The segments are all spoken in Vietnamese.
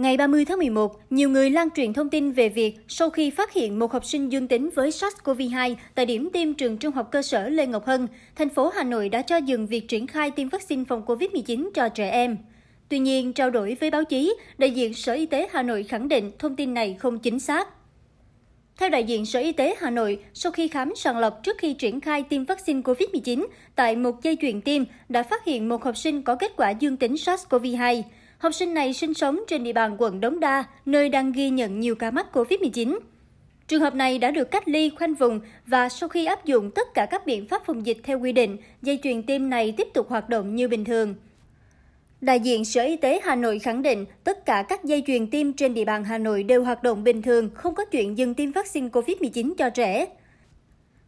Ngày 30 tháng 11, nhiều người lan truyền thông tin về việc sau khi phát hiện một học sinh dương tính với SARS-CoV-2 tại điểm tiêm trường trung học cơ sở Lê Ngọc Hân, thành phố Hà Nội đã cho dừng việc triển khai tiêm vaccine phòng COVID-19 cho trẻ em. Tuy nhiên, trao đổi với báo chí, đại diện Sở Y tế Hà Nội khẳng định thông tin này không chính xác. Theo đại diện Sở Y tế Hà Nội, sau khi khám sàng lọc trước khi triển khai tiêm vaccine COVID-19, tại một dây chuyền tiêm đã phát hiện một học sinh có kết quả dương tính SARS-CoV-2. Học sinh này sinh sống trên địa bàn quận Đống Đa, nơi đang ghi nhận nhiều ca mắc COVID-19. Trường hợp này đã được cách ly khoanh vùng và sau khi áp dụng tất cả các biện pháp phòng dịch theo quy định, dây chuyền tiêm này tiếp tục hoạt động như bình thường. Đại diện Sở Y tế Hà Nội khẳng định tất cả các dây chuyền tiêm trên địa bàn Hà Nội đều hoạt động bình thường, không có chuyện dừng tiêm vaccine COVID-19 cho trẻ.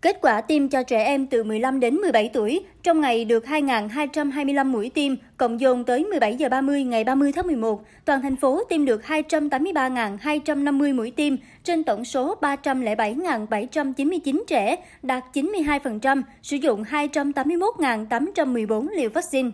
Kết quả tiêm cho trẻ em từ 15 đến 17 tuổi trong ngày được 2.225 mũi tiêm, cộng dồn tới 17 giờ 30 ngày 30 tháng 11, toàn thành phố tiêm được 283.250 mũi tiêm trên tổng số 307.799 trẻ, đạt 92%, sử dụng 281.814 liều vaccine.